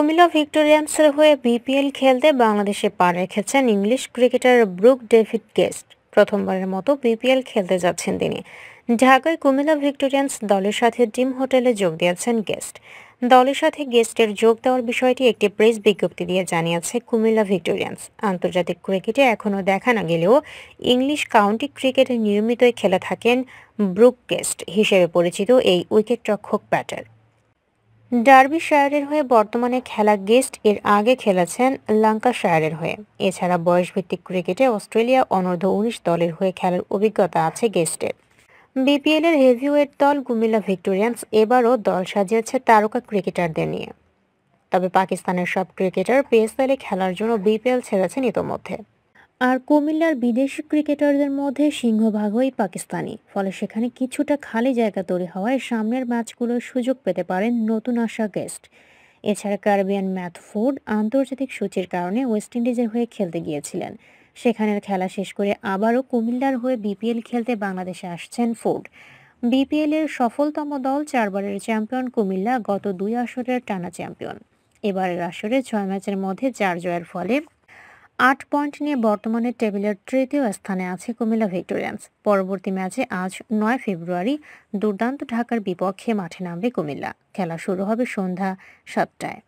কুমিল্লা ভিক্টোরিয়ান্সের হয়ে বিপিএল খেলতে বাংলাদেশে পা রেখেছেন English cricketer Brook David Guest প্রথমবারের মতো বিপিএল খেলতে যাচ্ছেন তিনি ঢাকায় কুমিল্লা ভিক্টোরিয়ান্স দলের সাথে ডিম হোটেলে যোগ দিয়েছেন গেস্ট দলের সাথে গেস্টের যোগ দেওয়ার বিষয়টি একটি প্রেস বিজ্ঞপ্তি দিয়ে জানিয়েছে কুমিল্লা ভিক্টোরিয়ান্স আন্তর্জাতিক ক্রিকেটে এখনও দেখা না গেলেও ইংলিশ কাউন্টি ক্রিকেটে নিয়মিতই খেলে থাকেন ব্রুক গেস্ট হিসেবে পরিচিত এই উইকেটরক্ষক ব্যাটার ডার্বিশায়ারের হয়ে বর্তমানে খেলা গেস্ট এর আগে খেলেছেন লঙ্কাশায়ারের হয়ে এছাড়া বয়সভিত্তিক ক্রিকেটে অস্ট্রেলিয়া অনূর্ধ্ব উনিশ দলের হয়ে খেলার অভিজ্ঞতা আছে গেস্টের বিপিএল এর হেভিওয়েট দল কুমিল্লা ভিক্টোরিয়ান্স এবারও দল সাজিয়েছে তারকা ক্রিকেটারদের নিয়ে তবে পাকিস্তানের সব ক্রিকেটার পিএসএলে খেলার জন্য বিপিএল ছেড়েছেন ইতোমধ্যে আর কুমিল্লার বিদেশি ক্রিকেটারদের মধ্যে সিংহভাগই পাকিস্তানি ফলে সেখানে কিছুটা খালি জায়গা তৈরি হওয়ায় সামনের ম্যাচগুলোর সুযোগ পেতে পারেন নতুন আসা গেস্ট এছাড়া কার্বিয়ান ম্যাথ ফুড আন্তর্জাতিক সূচির কারণে ওয়েস্ট ইন্ডিজের হয়ে খেলতে গিয়েছিলেন সেখানের খেলা শেষ করে আবারও কুমিল্লার হয়ে বিপিএল খেলতে বাংলাদেশে আসছেন ফুড বিপিএল এর সফলতম দল চারবারের চ্যাম্পিয়ন কুমিল্লা গত দুই আসরের টানা চ্যাম্পিয়ন এবারের আসরে ছয় ম্যাচের মধ্যে চার জয়ের ফলে আট পয়েন্ট নিয়ে বর্তমানে টেবিলের তৃতীয় স্থানে আছে কুমিল্লা ভিক্টোরিয়ান্স পরবর্তী ম্যাচে আজ নয় ফেব্রুয়ারি দুর্দান্ত ঢাকার বিপক্ষে মাঠে নামবে কুমিল্লা খেলা শুরু হবে সন্ধ্যা সাতটায়